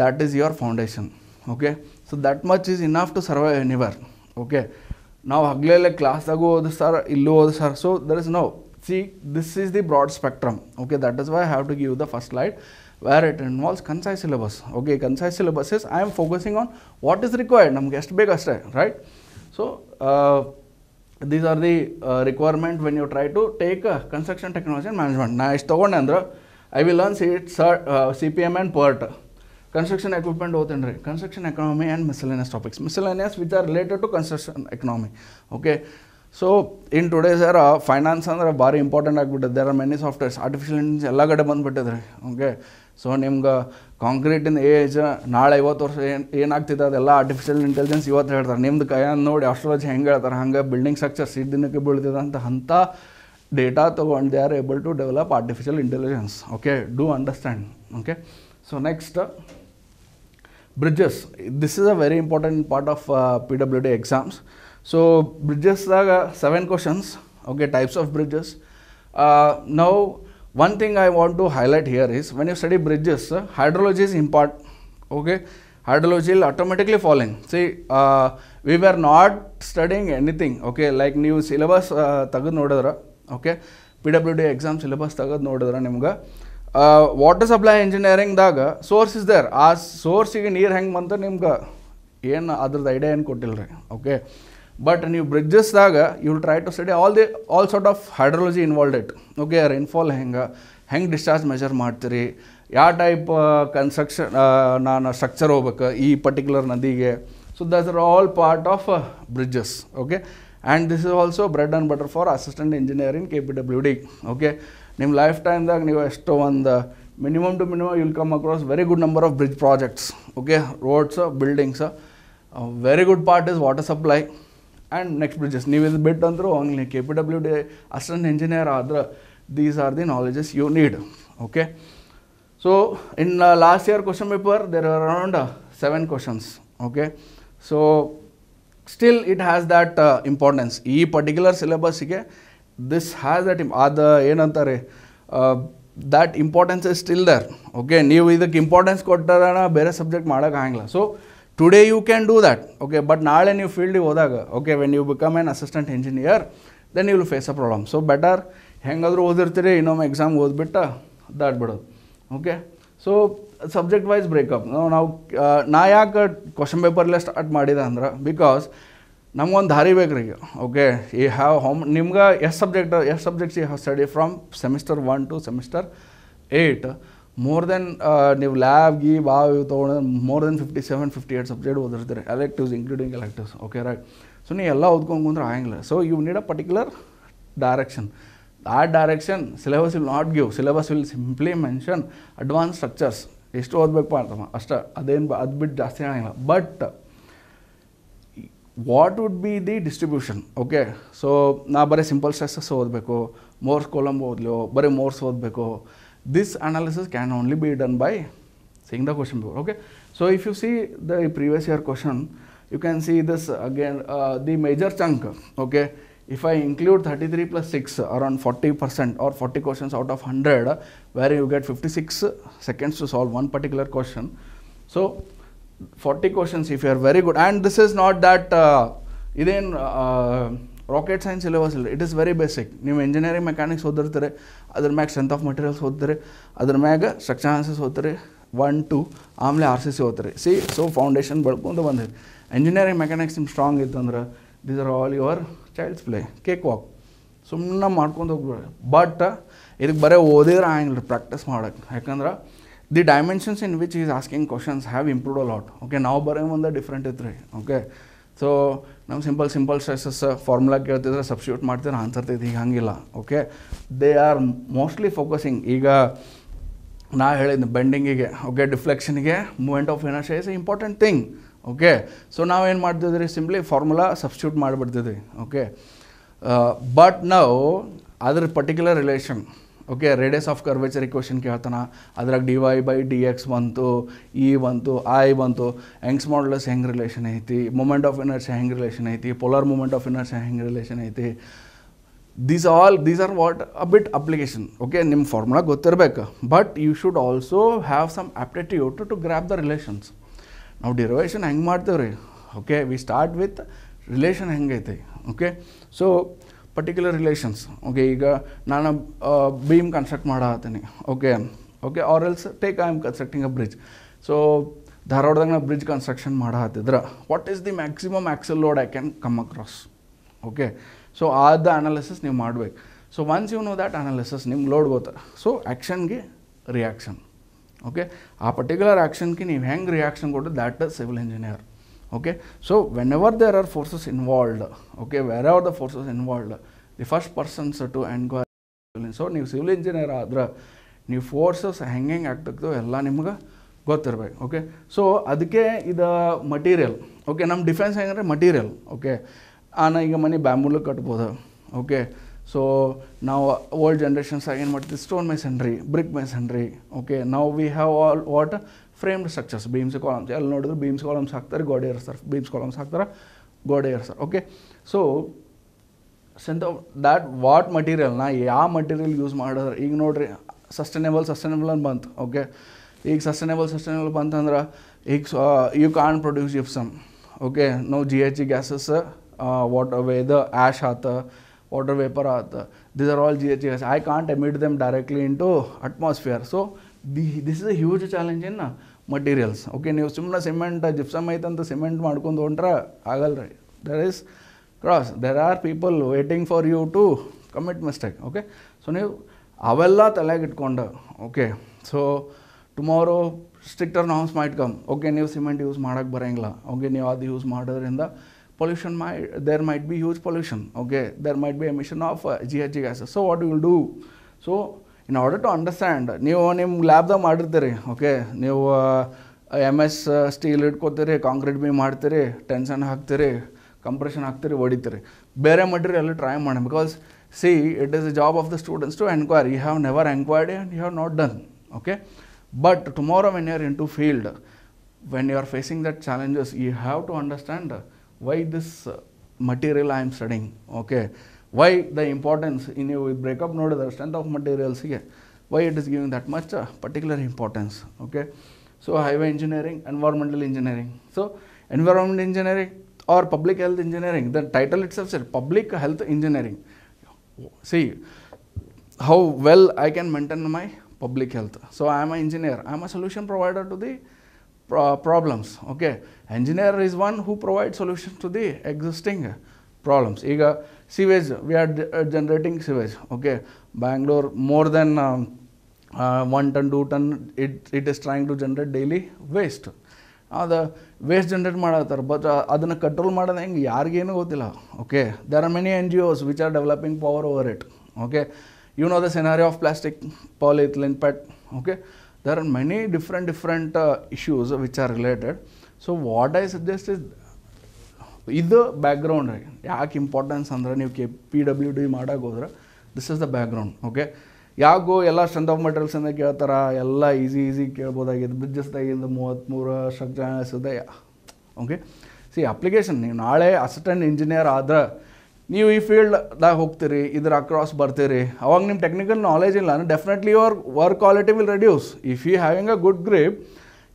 that is your foundation okay so that much is enough to survive anywhere okay ನಾವು ಹಗಲೆಲ್ಲ ಕ್ಲಾಸ್ದಾಗೂ ಸರ್ ಇಲ್ಲೂ sir so there is no see this is the broad spectrum okay that is why have to give the first light where it involves concise syllabus okay concise syllabus is I am focusing on what is required ನಮ್ಗೆ ಎಷ್ಟು ಬೇಕು ಅಷ್ಟೇ right so uh, these are the requirement when you try to take construction technology and management ನಾ ಇಷ್ಟು ತೊಗೊಂಡೆ ಅಂದ್ರೆ I will learn see it sir C P M and PERT construction equipment ಓದ್ತೀನಿ ರೀ construction economy and miscellaneous topics miscellaneous which are related to construction economy okay so in today's era finance ಅಂದ್ರೆ ಭಾರಿ important ಆಗಿಬಿಟ್ಟಿದೆ there are many softwares artificial intelligence ಎಲ್ಲ ಕಡೆ ಬಂದುಬಿಟ್ಟಿದ್ರಿ okay so ನಿಮ್ಗೆ ಕಾಂಕ್ರೀಟಿನ age ನಾಳೆ ಐವತ್ತು ವರ್ಷ ಏನು ಏನಾಗ್ತಿದೆ ಅದೆಲ್ಲ ಆರ್ಟಿಫಿಷಿಯಲ್ ಇಂಟೆಲಿಜೆನ್ಸ್ ಇವತ್ತು ಹೇಳ್ತಾರೆ ನಿಮ್ದು ಕೈ ನೋಡಿ ಆಸ್ಟ್ರಾಲಜಿ ಹೆಂಗೆ ಹೇಳ್ತಾರೆ ಹಂಗೆ ಬಿಲ್ಡಿಂಗ್ ಸ್ಟ್ರಕ್ಚರ್ ಸೀಟ್ ದಿನಕ್ಕೆ ಬೀಳ್ತಿದೆ ಅಂತ ಅಂಥ ಡೇಟಾ ತೊಗೊಂಡು they are able to develop artificial intelligence okay do understand okay so next bridges this is a very important part of P W D exams so ಬ್ರಿಡ್ಜಸ್ದಾಗ seven questions okay types of bridges ನಾವು one thing i want to highlight here is when you study bridges hydrology is important okay hydrology will automatically falling see we were not studying anything okay like new syllabus tagad uh, okay pwd exam syllabus tagad nodidra nimga water supply engineering daga source is there as source ge neer hang banta nimga yen adar idea en kottilre okay but ನೀವು ಬ್ರಿಡ್ಜಸ್ದಾಗ you'll will try to study the the sort sort of hydrology sort okay rainfall rainfall ಹೆಂಗೆ ಹೆಂಗೆ discharge measure ಮಾಡ್ತೀರಿ ಯಾವ type construction ನಾನು structure ಹೋಗ್ಬೇಕು ಈ particular ನದಿಗೆ so thus are all part of bridges okay and this is also bread and butter for assistant engineer in K P W D okay ನಿಮ್ಮ life ಟೈಮ್ದಾಗ ನೀವು ಎಷ್ಟೋ ಒಂದು minimum to minimum will come across very good number of bridge projects okay roads buildings very good part is water supply and next bridges ನೀವು ಇದು ಬಿಟ್ಟು ಅಂದರೂ ಹಂಗೆ K P W D assistant engineer ಆದ್ರೆ these are the knowledges you need okay so in last year question paper there are around seven questions okay so still it has that importance ಈ particular ಸಿಲೆಬಸ್ಸಿಗೆ this has that ಇಮ್ ಅದು ಏನಂತಾರೆ that importance is still there okay ನೀವು ಇದಕ್ಕೆ importance ಕೊಟ್ಟಾರ ಬೇರೆ subject ಮಾಡೋಕ್ಕಾಗಲ್ಲ so today you can do that okay but ನಾಳೆ ನೀವು ಫೀಲ್ಡಿಗೆ ಹೋದಾಗ okay when you become an assistant engineer then you will face a problem so better ಹೆಂಗಾದರೂ ಓದಿರ್ತೀರಿ ಇನ್ನೊಮ್ಮೆ ಎಕ್ಸಾಮ್ ಓದ್ಬಿಟ್ಟು ದಾಟ್ಬಿಡೋದು okay so subject wise breakup ನಾವು ನಾ ಯಾಕೆ ಕ್ವಶನ್ ಪೇಪರ್ಲೆ ಸ್ಟಾರ್ಟ್ ಮಾಡಿದೆ ಅಂದ್ರೆ ಬಿಕಾಸ್ ನಮ್ಗೊಂದು ದಾರಿ ಬೇಕು ರೀ ಓಕೆ ಈ ಹ್ಯಾವ್ ಹೋಮ್ ನಿಮ್ಗೆ ಎಷ್ಟು ಸಬ್ಜೆಕ್ಟ್ ಎಷ್ಟು subjects you have study from semester one to semester eight more than uh, ನೀವು ಲ್ಯಾಬ್ ಗಿ ಬಾವ್ ಇವು ತೊಗೊಂಡ್ರೆ more than fifty seven fifty eight subject ಓದಿರ್ತಾರೆ electives including electives okay right so ನೀವು ಎಲ್ಲ ಓದ್ಕೊಂಡು ಕುಂದ್ರೆ ಆಗಂಗಿಲ್ಲ so you need a particular direction ಆ direction syllabus will not give syllabus will simply mention advance structures ಎಷ್ಟು ಓದಬೇಕು ಅಂತ ಅಷ್ಟೇ ಅದೇನು ಅದು ಬಿಟ್ಟು ಜಾಸ್ತಿ ಆಗಿಲ್ಲ but what would be the distribution okay so ನಾ ಬರೀ ಸಿಂಪಲ್ ಸ್ಟ್ರೆಸ್ಸಸ್ ಓದಬೇಕು ಮೋರ್ಸ್ ಕೊಲಂಬ್ ಓದಲು ಬರೀ ಮೋರ್ಸ್ ಓದಬೇಕು This analysis can only be done by seeing the question paper. Okay. So if you see the previous year question, you can see this again uh, the major chunk. Okay. If I include 33 plus 6 around 40 percent or 40 questions out of 100 where you get 56 seconds to solve one particular question. So 40 questions if you are very good and this is not that uh, rocket science syllabus ಇಲ್ಲ it is very basic ನೀವು engineering mechanics ಓದಿರ್ತಾರೆ ಅದ್ರ ಮ್ಯಾಗ strength of materials ಓದ್ತಾರೆ ಅದ್ರ ಮ್ಯಾಗ structure ಆನ್ಸಸ್ ಓದ್ತಾರೆ ಒನ್ ಟು ಆಮೇಲೆ ಆರ್ ಸಿ ಸಿ ಓದ್ತಾರೆ ಸಿ ಸೊ ಫೌಂಡೇಶನ್ ಬೆಳ್ಕೊಂಡು ಬಂದಿರಿ ಇಂಜಿನಿಯರಿಂಗ್ ಮೆಕ್ಯಾನಿಕ್ಸ್ ನಿಮ್ಮ ಸ್ಟ್ರಾಂಗ್ ಇತ್ತಂದ್ರೆ these are all your child's play cake walk ಸುಮ್ಮನೆ ಮಾಡ್ಕೊಂಡು ಹೋಗ್ಬೇಡ ಬಟ್ ಇದಕ್ಕೆ ಬರೀ ಓದಿದ್ರೆ ಆಗಿಲ್ಲ ಪ್ರಾಕ್ಟೀಸ್ ಮಾಡೋಕ್ಕೆ ಯಾಕಂದ್ರೆ the dimensions in which is asking questions have improved a lot okay ನಾವು ಬರೋ ಮುಂದೆ ಡಿಫ್ರೆಂಟ್ ಇತ್ತು ರೀ ಓಕೆ ಸೊ ನಾವು ಸಿಂಪಲ್ ಸಿಂಪಲ್ ಸ್ಟ್ರೆಸಸ್ ಫಾರ್ಮುಲಾ ಕೇಳ್ತಿದ್ರೆ ಸಬ್ಸ್ಟ್ಯೂಟ್ ಮಾಡ್ತಿದ್ರೆ ಆನ್ಸರ್ ತೆಗೆದು ಈಗ ಹಂಗಿಲ್ಲ okay they are mostly focusing ಈಗ ನಾ ಹೇಳಿದ್ದೆ ಬೆಂಡಿಂಗಿಗೆ ಓಕೆ ಡಿಫ್ಲೆಕ್ಷನ್ಗೆ movement of inertia is a important thing okay so ನಾವೇನು ಮಾಡ್ತಿದ್ರಿ ಸಿಂಪ್ಲಿ ಫಾರ್ಮುಲಾ ಸಬ್ಸ್ಟ್ಯೂಟ್ ಮಾಡಿಬಿಡ್ತಿದ್ವಿ ಓಕೆ ಬಟ್ ನಾವು ಅದ್ರ particular relation okay radius of curvature equation ಕೇಳ್ತಾನೆ ಅದ್ರಾಗ D Y by D X ಬಂತು ಇ e ಬಂತು ಐ ಬಂತು ಎಂಗ್ಸ್ ಮಾಡಲಸ್ ಹೆಂಗೆ ರಿಲೇಷನ್ ಐತಿ ಮೂಮೆಂಟ್ ಆಫ್ ಇನರ್ಸ್ ಹೆಂಗೆ ರಿಲೇಷನ್ ಐತಿ ಪೋಲರ್ ಮೂಮೆಂಟ್ ಆಫ್ ಇನರ್ಸ್ ಹೆಂಗೆ ರಿಲೇಷನ್ ಐತಿ these all these are what a bit application okay ನಿಮ್ಮ ಫಾರ್ಮುಲಾ ಗೊತ್ತಿರಬೇಕು but you should also have some aptitude to to grasp the relations ನಾವು derivation ಹೆಂಗೆ ಮಾಡ್ತೇವೆ ರೀ okay we start with relation ಹೆಂಗೈತಿ okay so particular relations okay ಈಗ ನಾನು beam construct ಮಾಡತ್ತೀನಿ okay okay or else take I am constructing a bridge so ಧಾರವಾಡದಾಗ ನಾ ಬ್ರಿಡ್ಜ್ ಕನ್ಸ್ಟ್ರಕ್ಷನ್ ಮಾಡತ್ತಿದ್ರೆ what is the maximum axle load I can come across okay so ಆದ analysis ನೀವು ಮಾಡಬೇಕು so once you know that analysis ನಿಮ್ಗೆ load ಗೊತ್ತ so ಆ್ಯಕ್ಷನ್ಗೆ reaction okay ಆ ಪರ್ಟಿಕ್ಯುಲರ್ ಆ್ಯಕ್ಷನ್ಗೆ ನೀವು ಹೆಂಗೆ ರಿಯಾಕ್ಷನ್ ಕೊಟ್ಟು that civil engineer okay so whenever there are forces involved okay wherever the forces involved the first persons to enquire so ನೀವು civil engineer ಆದ್ರೆ ನೀವು ಫೋರ್ಸಸ್ ಹೆಂಗೆ ಹೆಂಗೆ ಆಗ್ತಕ್ಕೋ ಎಲ್ಲ ನಿಮ್ಗೆ ಗೊತ್ತಿರ್ಬೇಕು ಓಕೆ ಸೊ ಅದಕ್ಕೆ ಇದು ಮಟೀರಿಯಲ್ ಓಕೆ ನಮ್ಮ ಡಿಫೆನ್ಸ್ ಹೆಂಗಂದ್ರೆ ಮಟೀರಿಯಲ್ ಓಕೆ ನಾನು ಈಗ ಮನೆ ಬ್ಯಾಂಬೂಲು ಕಟ್ಬೋದು ಓಕೆ ಸೊ ನಾವು ಓಲ್ಡ್ ಜನ್ರೇಷನ್ಸ್ ಏನು ಮಾಡ್ತೀವಿ stone masonry brick masonry okay ನಾವು we have all what framed structures beams columns ಅಲ್ಲಿ ನೋಡಿದ್ರೆ ಬೀಮ್ಸ್ ಕಾಲಮ್ಸ್ ಹಾಕ್ತಾರೆ ಗೋಡೆ ಇರ್ತಾರೆ ಬೀಮ್ಸ್ ಕಾಲಮ್ಸ್ ಹಾಕ್ತಾರೆ ಗೋಡೆ ಇರ್ತಾರೆ ಓಕೆ ಸೊ ಸೆಂತ ದ್ಯಾಟ್ ವಾಟ್ ನಾ ಯಾವ ಮಟೀರಿಯಲ್ ಯೂಸ್ ಮಾಡಿದ್ರೆ ಈಗ ನೋಡ್ರಿ ಸಸ್ಟೈನೇಬಲ್ ಸಸ್ಟೈನೇಬಲ್ ಅಂತ ಬಂತು ಓಕೆ ಈಗ ಸಸ್ಟೈನೇಬಲ್ ಸಸ್ಟೈನೇಬಲ್ ಬಂತಂದ್ರೆ ಈಗ you can produce some okay no G H E gases water ವೇದ ಆ್ಯಶ್ ಆತ ವಾಟರ್ ವೇಪರ್ ಆತ these are all G H E gas I can't emit them directly into atmosphere so the this is a huge challenge in materials okay ನೀವು ಸುಮ್ಮನೆ cement gypsum ಐತಂತ cement ಮಾಡ್ಕೊಂಡು ಹೊಂಟ್ರೆ ಆಗಲ್ಲ ರೀ there is cross there are people waiting for you to commit mistake okay so ನೀವು ಅವೆಲ್ಲ ಇಟ್ಕೊಂಡು okay so tomorrow stricter norms might come okay ನೀವು ಸಿಮೆಂಟ್ ಯೂಸ್ ಮಾಡೋಕ್ಕೆ ಬರೋಂಗಿಲ್ಲ ಓಕೆ ನೀವು ಅದು ಯೂಸ್ ಮಾಡೋದ್ರಿಂದ pollution my there might be huge pollution okay there might be emission of G H gases so what what will do so in order to understand ನೀವು ನಿಮ್ಮ ಲ್ಯಾಬ್ದಾಗ ಮಾಡಿರ್ತೀರಿ ಓಕೆ ನೀವು ಎಮ್ ಎಸ್ ಸ್ಟೀಲ್ ಇಟ್ಕೋತೀರಿ concrete ಬಿ ಮಾಡ್ತೀರಿ tension ಹಾಕ್ತೀರಿ compression ಹಾಕ್ತೀರಿ ಹೊಡಿತೀರಿ ಬೇರೆ ಮಟೀರಿಯಲ್ ಟ್ರೈ ಮಾಡೋಣ because see it is a job of the students to enquiry you have never enquired and you have not done okay but tomorrow when you are into field when you are facing that challenges you have to understand why this material I am studying okay Why the importance in a breakup node, the strength of materials here, why it is giving that much uh, particular importance, okay. So highway engineering, environmental engineering. So environment engineering or public health engineering, the title itself said public health engineering. See how well I can maintain my public health. So I am an engineer, I am a solution provider to the pro problems, okay. Engineer is one who provides solution to the existing problems. Ega, sewage we are uh, generating sewage okay bangalore more than um, uh, 1 ton 2 ton it it is trying to generate daily waste Now uh, the waste generated, madatar but adana control madana heng yarige enu gotilla okay there are many ngos which are developing power over it okay you know the scenario of plastic polyethylene pet okay there are many different different issues which are related so what i suggest is ಇದು background ರೀ ಯಾಕೆ importance ಅಂದರೆ ನೀವು K P W D ಹೋದ್ರೆ this is the background okay ಯಾಕೋ ಎಲ್ಲ strength of materials ಅಂತ ಕೇಳ್ತಾರ ಎಲ್ಲ ಈಸಿ ಈಸಿ ಕೇಳ್ಬೋದಾಗಿದ್ದು ಬ್ರಿಡ್ಜಸ್ದಾಗಿಂದ ಮೂವತ್ತ್ಮೂರು ಶಕ್ತಿದೆ ಓಕೆ ಸಿ ಅಪ್ಲಿಕೇಶನ್ ನೀವು ನಾಳೆ ಅಸಿಸ್ಟೆಂಟ್ ಇಂಜಿನಿಯರ್ ಆದ್ರೆ ನೀವು ಈ ಫೀಲ್ಡ್ದಾಗ ಹೋಗ್ತೀರಿ ಇದ್ರ ಅಕ್ರಾಸ್ ಬರ್ತೀರಿ ಅವಾಗ ನಿಮ್ಮ ಟೆಕ್ನಿಕಲ್ ನಾಲೆಜ್ ಇಲ್ಲ definitely your work quality will reduce if you having a good grip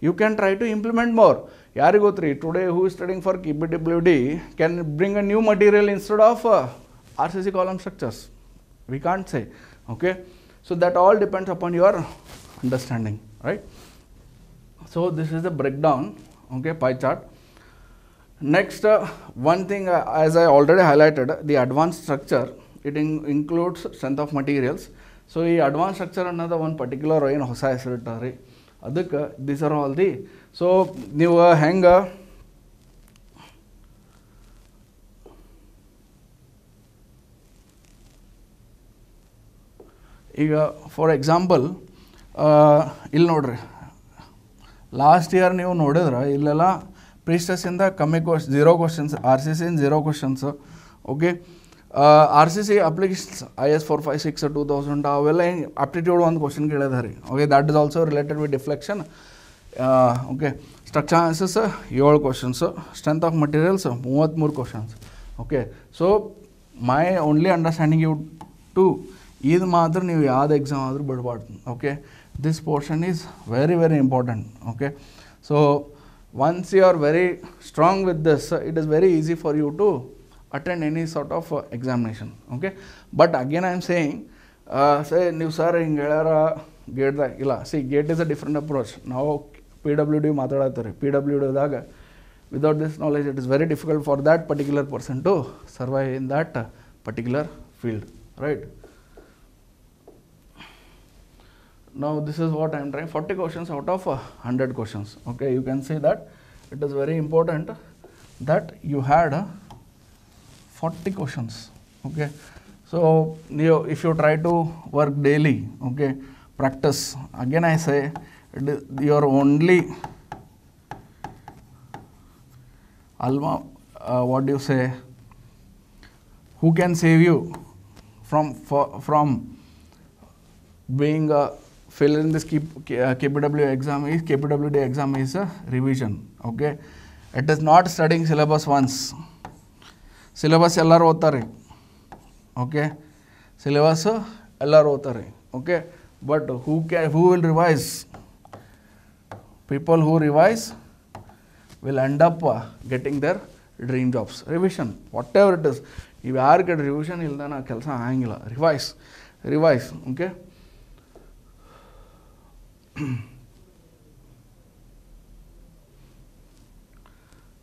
you can try to implement more Yarigotri, today who is studying for KBWD can bring a new material instead of uh, RCC column structures. We can't say, okay. So that all depends upon your understanding, right. So this is the breakdown, okay, pie chart. Next, uh, one thing uh, as I already highlighted, the advanced structure, it includes strength of materials. So the advanced structure another one particular in Hosea, these are all the so ನೀವು ಹೆಂಗೆ ಈಗ for example ಇಲ್ಲಿ ನೋಡ್ರಿ last year ನೀವು ನೋಡಿದ್ರೆ ಇಲ್ಲೆಲ್ಲ ಪ್ರೀಸ್ಟಸಿಂದ ಕಮ್ಮಿ ಕ್ವಶ್ ಝೀರೋ ಕ್ವಶನ್ಸ್ ಆರ್ ಸಿ ಸಿಯಿಂದ zero questions okay R C C applications I S four five six two thousand ಅವೆಲ್ಲ ಹೆಂಗೆ ಆಪ್ಟಿಟ್ಯೂಡ್ ಒಂದು ಕ್ವಶನ್ ಕೇಳಿದಾರೆ okay that is also related with deflection okay structure आनसस क्वेश्चनस स्ट्रेंथ आफ् मटीरियल मूवत्मूर question okay so my only understanding you to इतमात्र exam बड़बाड़ी okay this portion is very very important okay so one you are very strong with this it is very easy for you to attend any sort of examination okay but again I'm saying से sir हिंग GATE इला GATE is a different approach ना PwD W PWD Daga. Without this knowledge, it is very difficult for that particular person to survive in that particular field, right? now this is what I am trying 40 questions out of 100 questions okay you can see that it is very important that you had 40 questions okay so you, if you try to work daily okay practice again I say your only alma uh, what do you say who can save you from for, from being a failure in this KPW uh, exam is KPWD exam is a revision okay it is not studying syllabus once syllabus ಎಲ್ಲರೂ ಓದ್ತಾರೆ okay syllabus ಎಲ್ಲರೂ ಓದ್ತಾರೆ Okay, but who can? Who will revise? people who revise will end up uh, getting their dream jobs. Revision, whatever it is. you are getting revision, you will not get uh, angle. Revise, revise, okay?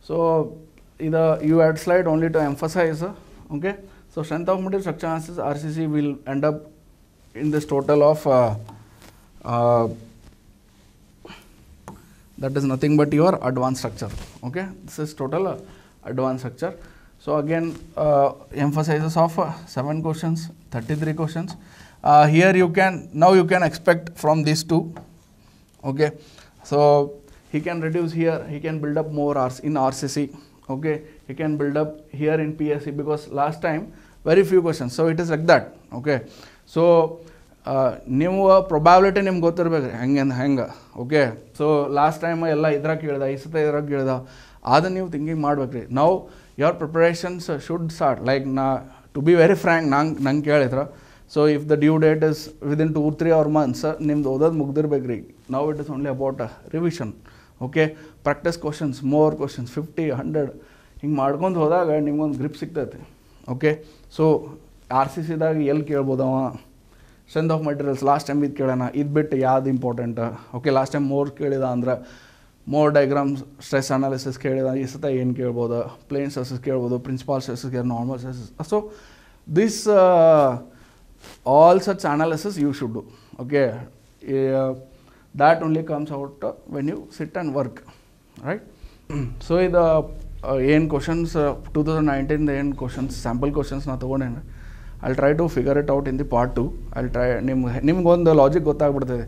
so, either you add slide only to emphasize, uh, okay? So, strength of material structure chances RCC will end up in this total of that is nothing but your advanced structure okay this is total uh, advanced structure so again uh, emphasizes of uh, 7 questions 33 questions uh, here you can now you can expect from these two okay so he can reduce here he can build up more R in RCC okay he can build up here in PSC because last time very few questions so it is like that okay so ನೀವು probability ನಿಮ್ಗೆ ಗೊತ್ತಿರ್ಬೇಕು ಹೆಂಗೆ ಹೆಂಗೆ okay so last time ಎಲ್ಲ ಇದ್ರಾಗ ಕೇಳ್ದೆ ಈ ಸತ ಇದ್ರಾಗ ಕೇಳ್ದೆ ಅದನ್ನು ನೀವು ಥಿಂಕಿಂಗ್ ರೀ ನಾವು your preparations should start like ನಾ ಟು ಬಿ ವೆರಿ ಫ್ರ್ಯಾಂಕ್ ನಂಗೆ ನಂಗೆ ಕೇಳಿದ್ರೆ so if the due date is within two three hour months ನಿಮ್ದು ಓದೋದು ಮುಗ್ದಿರ್ಬೇಕು ರೀ ನಾವು it is only about revision okay practice questions more questions fifty hundred ಹಿಂಗೆ ಮಾಡ್ಕೊಂಡು ಹೋದಾಗ ನಿಮ್ಗೊಂದು ಗ್ರಿಪ್ ಸಿಗ್ತೈತಿ ಓಕೆ ಸೊ ಆರ್ ಸಿ ಸಿದಾಗ ಎಲ್ಲಿ ಕೇಳ್ಬೋದವ strength of materials last time ಇದು ಕೇಳೋಣ ಇದು ಬಿಟ್ಟು ಯಾವ್ದು important okay last time more ಕೇಳಿದ ಅಂದ್ರೆ ಮೋರ್ ಡೈಗ್ರಾಮ್ಸ್ ಸ್ಟ್ರೆಸ್ ಅನಾಲಿಸಿಸ್ ಕೇಳಿದ ಈ ಸತ ಏನು ಕೇಳ್ಬೋದು ಪ್ಲೇನ್ ಸ್ಟ್ರೆಸಸ್ ಕೇಳ್ಬೋದು ಪ್ರಿನ್ಸಿಪಾಲ್ ಸ್ಟ್ರೆಸಸ್ ಕೇರ್ normal stresses so this all such analysis you should do okay that only comes out when you sit and work right so ಇದು ಏನು ಕ್ವಶನ್ಸ್ ಟೂ ತೌಸಂಡ್ ನೈನ್ಟೀನ್ದು ಏನು ಕ್ವಶನ್ಸ್ ಸ್ಯಾಂಪಲ್ ಕ್ವಶನ್ಸ್ ನಾನು ತೊಗೊಂಡೇನೆ I try to figure it out in the part two I try ನಿಮ್ಗೆ ನಿಮ್ಗೊಂದು logic ಗೊತ್ತಾಗ್ಬಿಡ್ತದೆ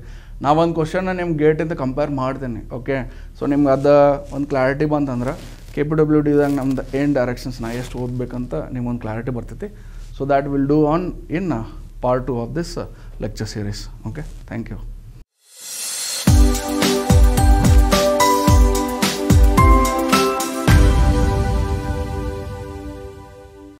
ಒಂದು ಕ್ವಶನ್ನ ನಿಮ್ಮ ಗೇಟಿಂದ ಕಂಪೇರ್ ಮಾಡ್ತೀನಿ ಓಕೆ ಸೊ ನಿಮ್ಗೆ ಅದು ಒಂದು ಕ್ಲಾರಿಟಿ ಬಂತಂದ್ರೆ ಕೆ ಪಿ ಡಬ್ಲ್ಯೂ ಡಿದಾಗ ನಮ್ದು ಏನ್ ಡೈರೆಕ್ಷನ್ಸ್ ನಾ ಎಷ್ಟು ಓದಬೇಕಂತ ನಿಮ್ಗೊಂದು ಕ್ಲಾರಿಟಿ ಬರ್ತೈತಿ so that will do on in part two of this lecture series okay thank you